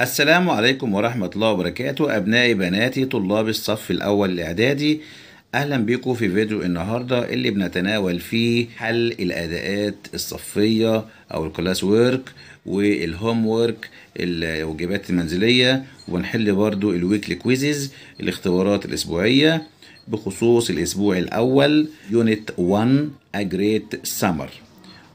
السلام عليكم ورحمة الله وبركاته أبنائي بناتي طلاب الصف الأول الإعدادي أهلا بيكم في فيديو النهاردة اللي بنتناول فيه حل الأداءات الصفية أو الكلاس ورك والهوم ورك الواجبات المنزلية ونحل برضو الويكلي كويزز الاختبارات الأسبوعية بخصوص الأسبوع الأول يونت 1 A Great Summer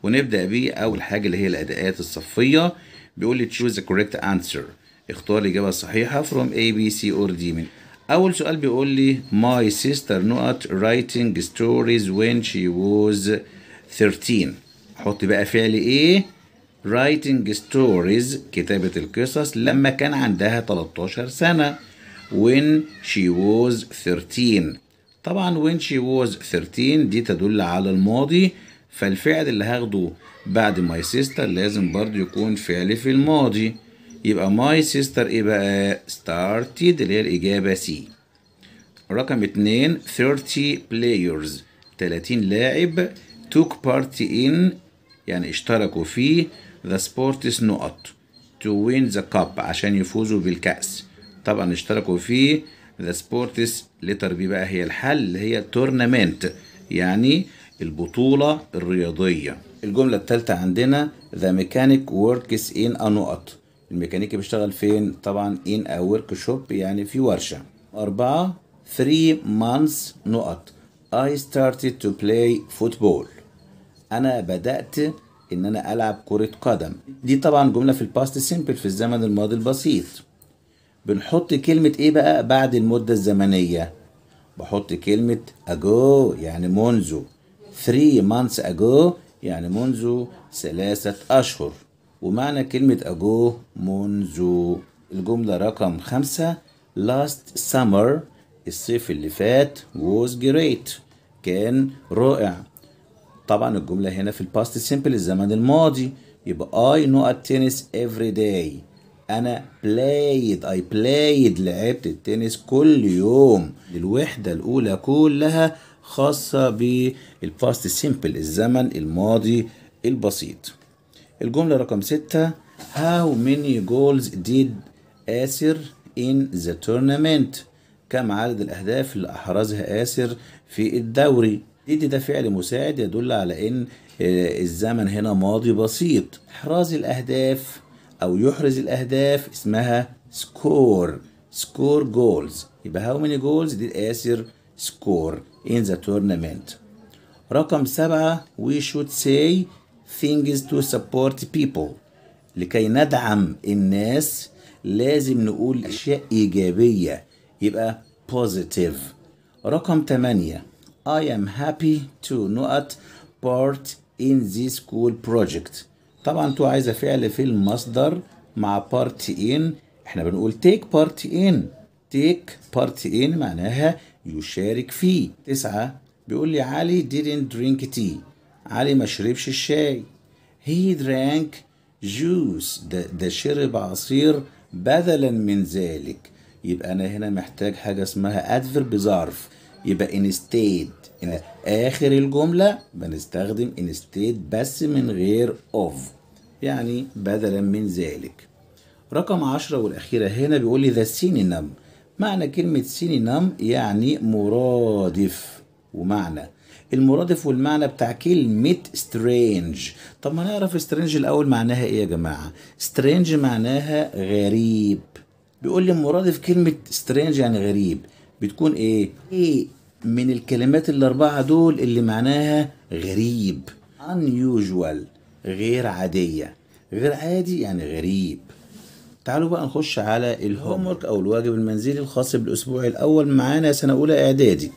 ونبدأ بيه أول حاجة اللي هي الأداءات الصفية بيقول لي تشوز ذا كوريكت انسر اختار الاجابه الصحيحه فروم اي بي سي اور دي من اول سؤال بيقول لي ماي سيستر نوت رايتنج ستوريز وين شي ووز 13 حط بقى فعل ايه رايتنج ستوريز كتابه القصص لما كان عندها 13 سنه when she was 13 طبعا when she was 13 دي تدل على الماضي فالفعل اللي هاخده بعد ماي سيستر لازم برضو يكون فعل في الماضي يبقى ماي سيستر ايه بقى ستارتد اللي هي الاجابه سي رقم اتنين 30 بلايرز 30 لاعب took part in يعني اشتركوا في the sports نقط to win the cup عشان يفوزوا بالكأس طبعا اشتركوا في the sports letter بي بقى هي الحل هي tournament يعني البطولة الرياضية الجملة التالتة عندنا The mechanic works in a نقط الميكانيكي بيشتغل فين طبعا in a workshop يعني في ورشة أربعة three months نقط I started to play football أنا بدأت إن أنا ألعب كرة قدم دي طبعا جملة في الباست سيمبل في الزمن الماضي البسيط بنحط كلمة إيه بقى بعد المدة الزمنية بحط كلمة ago يعني منذ three months ago يعني منذ ثلاثة أشهر ومعنى كلمة ago منذ الجملة رقم خمسة last summer الصيف اللي فات was great كان رائع طبعا الجملة هنا في الباست سيمبل الزمن الماضي يبقى I know at tennis every day أنا played I played لعبت التنس كل يوم الوحدة الأولى كلها خاصة بالباست سيمبل الزمن الماضي البسيط الجملة رقم ستة How many goals did آسر in the tournament كم عدد الأهداف اللي أحرزها آسر في الدوري did ده فعل مساعد يدل على إن آه، الزمن هنا ماضي بسيط إحراز الأهداف أو يحرز الأهداف اسمها score score goals يبقى how many goals did آسر score in the tournament. رقم سبعة we should say things to support people لكي ندعم الناس لازم نقول أشياء إيجابية يبقى positive رقم تمانية I am happy to not part in this school project طبعا تو عايزة فعل في المصدر مع part in احنا بنقول take part in تيك بارت ان معناها يشارك فيه تسعة بيقول لي علي didn't drink tea علي ما شربش الشاي he drank juice ده, ده شرب عصير بدلا من ذلك يبقى انا هنا محتاج حاجه اسمها adverb بظرف يبقى instead إن اخر الجمله بنستخدم instead بس من غير of يعني بدلا من ذلك رقم عشرة والأخيرة هنا بيقول لي the synonym معنى كلمة سينينام يعني مرادف ومعنى المرادف والمعنى بتاع كلمة سترينج طب ما نعرف سترينج الأول معناها إيه يا جماعة سترينج معناها غريب بيقول لي مرادف كلمة سترينج يعني غريب بتكون إيه إيه من الكلمات الأربعة دول اللي معناها غريب unusual غير عادية غير عادي يعني غريب تعالوا بقى نخش على الهوم ورك او الواجب المنزلي الخاص بالاسبوع الاول معانا سنه اولى اعدادي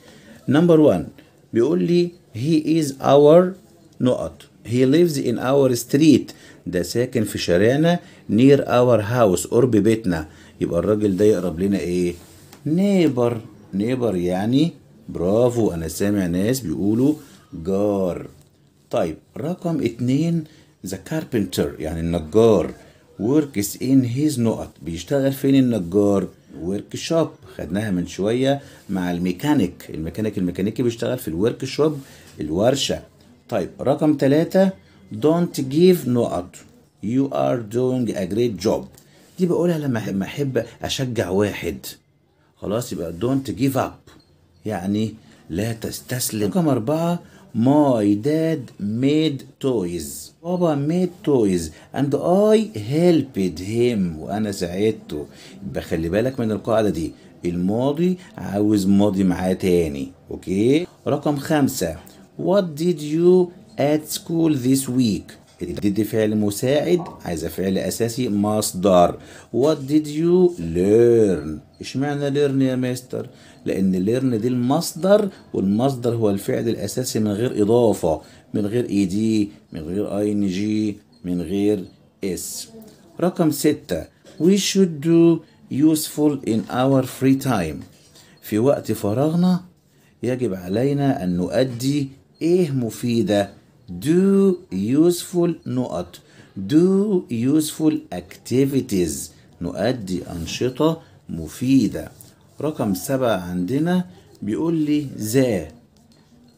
نمبر 1 بيقول لي هي از اور نقط هي ليفز ان اور ستريت ده ساكن في شارعنا نير اور هاوس قرب بيتنا يبقى الراجل ده يقرب لنا ايه نيبر نيبر يعني برافو انا سامع ناس بيقولوا جار طيب رقم اتنين ذا كاربنتر يعني النجار وركس ان هيز نقط بيشتغل فين النجار ورك شوب خدناها من شويه مع الميكانيك الميكانيك الميكانيكي بيشتغل في الورك شوب الورشه طيب رقم ثلاثة don't give نقط you are doing a great job دي بقولها لما احب اشجع واحد خلاص يبقى don't give up يعني لا تستسلم رقم أربعة My dad made toys بابا made toys and I helped him وأنا ساعدته يبقى خلي بالك من القاعدة دي الماضي عاوز ماضي معاه تاني أوكي رقم خمسة What did you at school this week did فعل مساعد عايزة فعل أساسي مصدر What did you learn اشمعنى learn يا مستر لأن learn دي المصدر والمصدر هو الفعل الأساسي من غير إضافة من غير اي دي من غير اي ان جي من غير اس رقم ستة we should do useful in our free time في وقت فراغنا يجب علينا أن نؤدي إيه مفيدة do useful نقط do useful activities نؤدي أنشطة مفيدة رقم سبعة عندنا بيقول لي ذا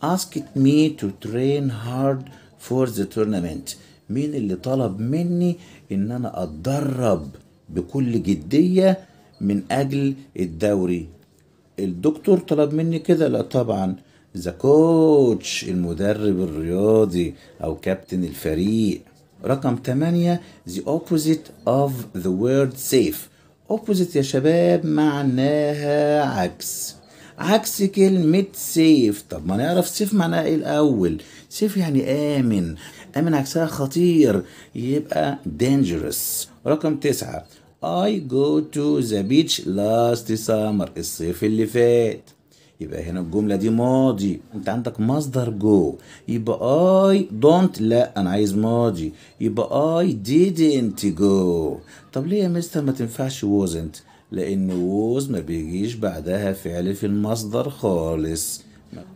asked me to train hard for the tournament مين اللي طلب مني ان انا اتدرب بكل جدية من اجل الدوري الدكتور طلب مني كده لا طبعا ذا كوتش المدرب الرياضي أو كابتن الفريق رقم 8 the opposite of the word safe opposite يا شباب معناها عكس عكس كلمة سيف طب ما نعرف سيف معناها ايه الأول سيف يعني آمن آمن عكسها خطير يبقى dangerous رقم تسعة I go to the beach last summer الصيف اللي فات يبقى هنا الجمله دي ماضي انت عندك مصدر جو يبقى اي دونت لا انا عايز ماضي يبقى اي didn't جو طب ليه يا مستر ما تنفعش wasn't لان was ما بيجيش بعدها فعل في المصدر خالص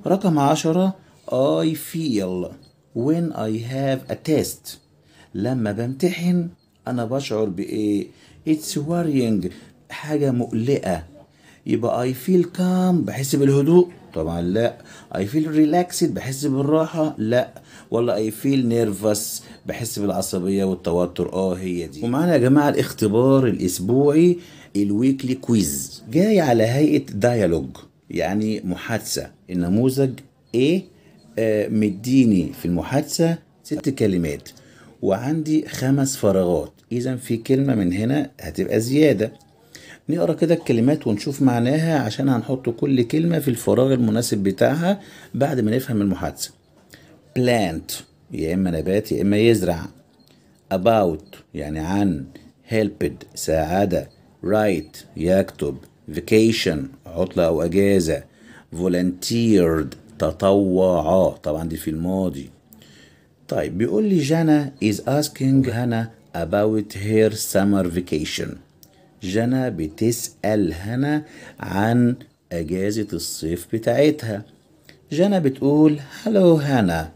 رقم عشرة I feel when I have a test لما بمتحن انا بشعر بايه it's worrying حاجة مقلقة يبقى اي فيل كام بحس بالهدوء طبعا لا اي فيل ريلاكسد بحس بالراحه لا ولا اي فيل نيرفس بحس بالعصبيه والتوتر اه هي دي ومعانا يا جماعه الاختبار الاسبوعي الويكلي كويز جاي على هيئه ديالوج يعني محادثه النموذج ايه آه مديني في المحادثه ست كلمات وعندي خمس فراغات اذا في كلمه من هنا هتبقى زياده نقرا كده الكلمات ونشوف معناها عشان هنحط كل كلمة في الفراغ المناسب بتاعها بعد ما نفهم المحادثة plant يا إما نبات يا إما يزرع about يعني عن helped ساعدة write يكتب vacation عطلة أو أجازة volunteered تطوع طبعا دي في الماضي طيب بيقول لي جانا is asking هنا about her summer vacation جنى بتسأل هنا عن أجازة الصيف بتاعتها جنى بتقول هلو هنا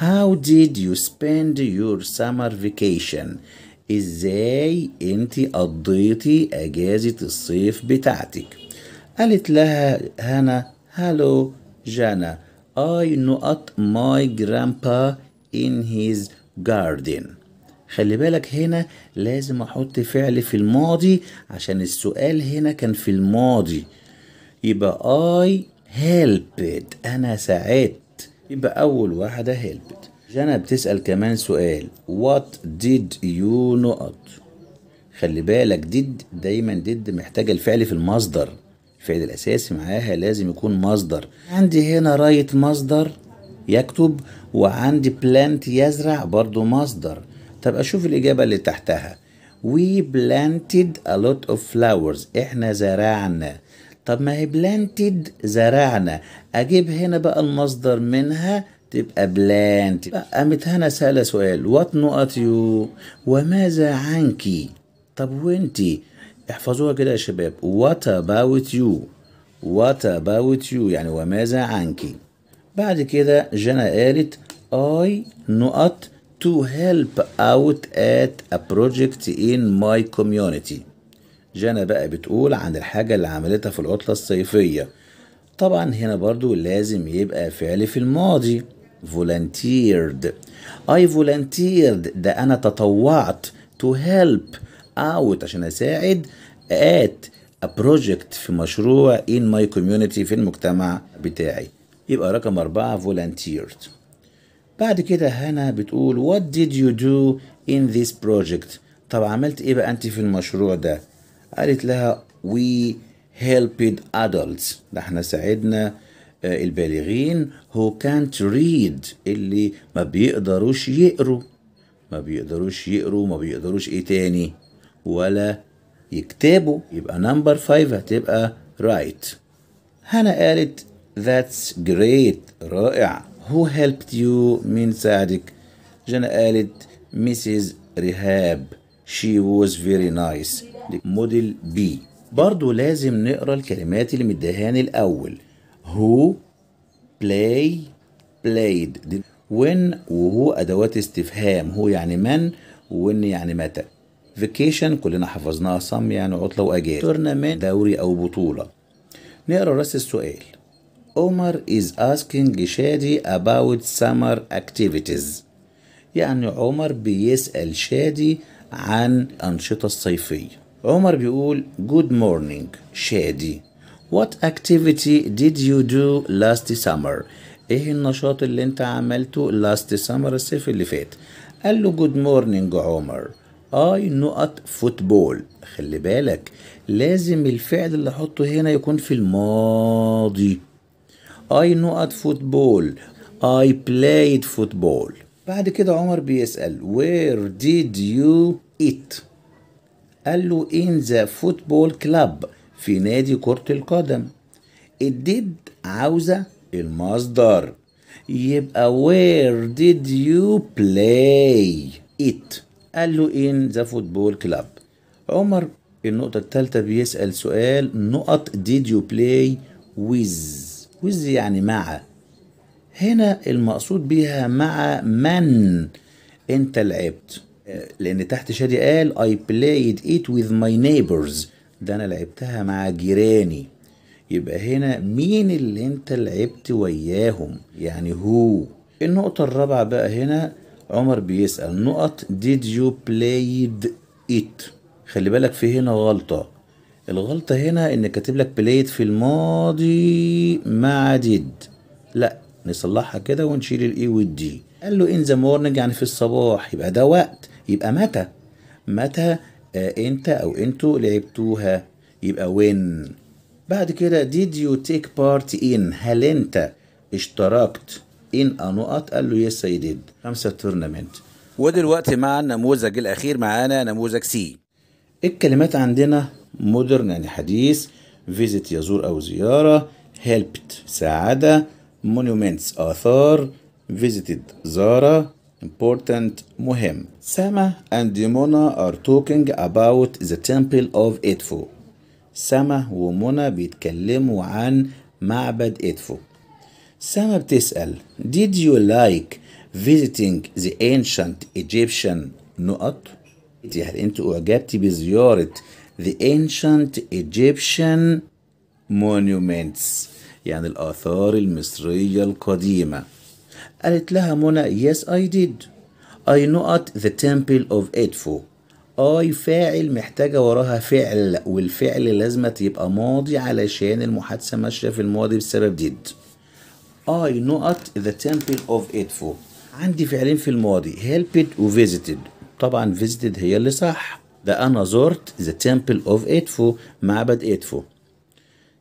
How did you spend your summer vacation؟ ازاي انت قضيتي اجازة الصيف بتاعتك قالت لها هنا هلو جنى I not my grandpa in his garden خلي بالك هنا لازم احط فعل في الماضي عشان السؤال هنا كان في الماضي يبقى I helped انا ساعدت يبقى اول واحده helped جانا بتسال كمان سؤال what did you not خلي بالك did دايما did محتاجه الفعل في المصدر الفعل الاساسي معاها لازم يكون مصدر عندي هنا رايت مصدر يكتب وعندي بلانت يزرع برضو مصدر طب أشوف الإجابة اللي تحتها We planted a lot of flowers إحنا زرعنا طب ما هي planted زرعنا أجيب هنا بقى المصدر منها تبقى بلانتد قامت هنا سألة سؤال وات نقط يو وماذا عنك طب وانتي احفظوها كده يا شباب وات about يو وات about يو يعني وماذا عنك بعد كده جنى قالت اي نقط to help out at a project in my community جانا بقى بتقول عن الحاجة اللي عملتها في العطلة الصيفية طبعا هنا برضو لازم يبقى فعل في الماضي volunteered I volunteered ده أنا تطوعت to help out عشان أساعد at a project في مشروع in my community في المجتمع بتاعي يبقى رقم أربعة volunteered بعد كده هنا بتقول what did you do in this project طب عملت ايه بقى انت في المشروع ده قالت لها we helped adults ده احنا ساعدنا آه، البالغين who can't read اللي ما بيقدروش يقروا ما بيقدروش يقروا ما بيقدروش ايه تاني ولا يكتبوا يبقى نمبر 5 هتبقى right هنا قالت that's great رائع Who helped you من ساعدك جانا قالت Mrs. Rehab She was very nice موديل بي برضو لازم نقرا الكلمات اللي مدهان الأول Who play played when وهو أدوات استفهام هو يعني من وإن يعني متى vacation كلنا حفظناها صم يعني عطلة وأجازة tournament دوري أو بطولة نقرا راس السؤال عمر is asking شادي about summer activities يعني عمر بيسأل شادي عن أنشطة الصيفية عمر بيقول Good morning شادي What activity did you do last summer؟ ايه النشاط اللي انت عملته last summer الصيف اللي فات؟ قال له Good morning عمر I نقط فوتبول خلي بالك لازم الفعل اللي احطه هنا يكون في الماضي I know at football I played football بعد كده عمر بيسأل where did you eat قال له in the football club في نادي كرة القدم It did عاوزة المصدر يبقى where did you play it قال له in the football club عمر النقطة الثالثة بيسأل سؤال نقط did you play with وز يعني مع هنا المقصود بيها مع من انت لعبت لان تحت شادي قال I played it with my neighbors ده انا لعبتها مع جيراني يبقى هنا مين اللي انت لعبت وياهم يعني هو النقطة الرابعة بقى هنا عمر بيسأل نقط did you played it خلي بالك في هنا غلطة الغلطة هنا ان كاتب لك بلايت في الماضي مع ديد لا نصلحها كده ونشيل الاي والدي قال له ان ذا مورنينج يعني في الصباح يبقى ده وقت يبقى متى متى آه انت او انتوا لعبتوها يبقى وين بعد كده did you take part in هل انت اشتركت ان نقط قال له يس اي ديد خمسة تورنمنت ودلوقتي مع النموذج الاخير معانا نموذج سي الكلمات عندنا مودرن يعني حديث فيزيت يزور أو زيارة هيلبت ساعدة مونيومنتس آثار فيزيتد زارة important مهم سما and Mona are talking about the temple of إدفو سما ومونا بيتكلموا عن معبد إدفو سما بتسأل Did you like visiting the ancient Egyptian نقط؟ هل أنت أعجبتي بزيارة The Ancient Egyptian Monuments يعني الآثار المصرية القديمة قالت لها منى Yes I did I know at the temple of Edfu اي فاعل محتاجة وراها فعل والفعل لازم يبقى ماضي علشان المحادثة ماشية في الماضي بسبب did I know at the temple of Edfu عندي فعلين في الماضي helped وفيزيتد طبعا visited هي اللي صح ده أنا زرت ذا تمبل اوف ايتفو معبد ايتفو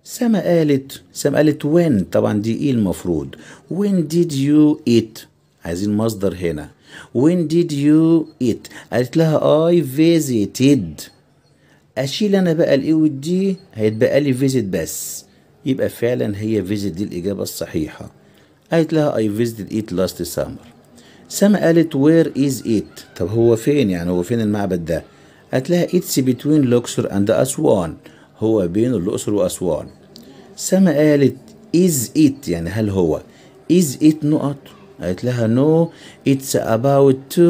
سما قالت سما قالت وين طبعا دي إيه المفروض وين ديد يو ايت عايزين مصدر هنا وين ديد يو ايت قالت لها اي فيزيتد أشيل أنا بقى الإي والدي هيتبقى لي فيزيت بس يبقى فعلا هي فيزيت دي الإجابة الصحيحة قالت لها اي فيزيتد ايت لاست سامر سما قالت وير از ايت طب هو فين يعني هو فين المعبد ده هتلاقيها اتس بتوين لوكسور اند اسوان هو بين الاقصر واسوان سما قالت از ات يعني هل هو از ات نقط قالت لها نو اتس about 2.250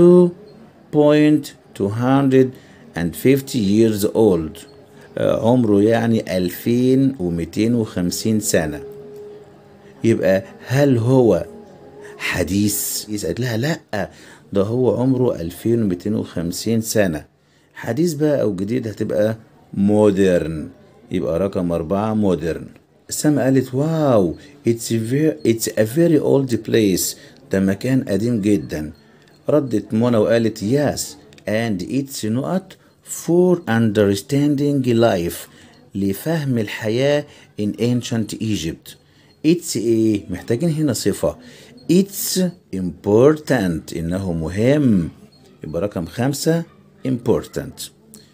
years old آه، عمره يعني 2250 سنة يبقى هل هو حديث قالت لها لا ده هو عمره 2250 سنة حديث بقى أو جديد هتبقى مودرن يبقى رقم أربعة مودرن السماء قالت واو it's, very, it's a very old place ده مكان قديم جدا ردت منى وقالت yes and it's not for understanding life لفهم الحياة in ancient Egypt it's ايه محتاجين هنا صفة it's important انه مهم يبقى رقم خمسة important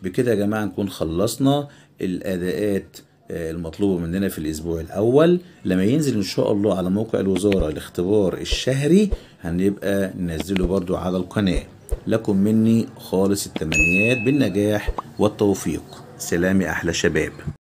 بكده يا جماعة نكون خلصنا الأداءات آه، المطلوبة مننا في الأسبوع الأول لما ينزل إن شاء الله على موقع الوزارة الاختبار الشهري هنبقى ننزله برضو على القناة لكم مني خالص التمنيات بالنجاح والتوفيق سلامي أحلى شباب